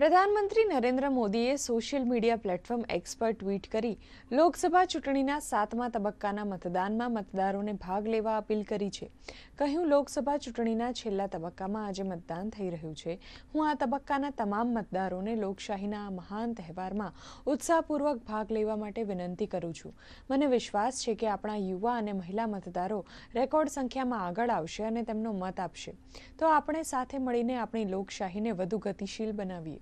પ્રધાનમંત્રી નરેન્દ્ર મોદીએ social media platform X પર ટ્વીટ કરી લોકસભા ચૂંટણીના સાતમા તબક્કાના મતદાનમાં મતદારોને ભાગ લેવા અપીલ કરી છે કહ્યું લોકસભા ચૂંટણીના છેલ્લા તબક્કામાં આજે મતદાન થઈ રહ્યું છે હું આ તબક્કાના તમામ મતદારોને લોકશાહીના આ મહાન તહેવારમાં ઉત્સાહપૂર્વક ભાગ લેવા માટે વિનંતી કરું છું મને વિશ્વાસ છે કે આપણા યુવા અને મહિલા મતદારો રેકોર્ડ સંખ્યામાં આગળ આવશે અને તેમનો મત આપશે તો આપણે સાથે મળીને આપણી લોકશાહીને વધુ ગતિશીલ બનાવીએ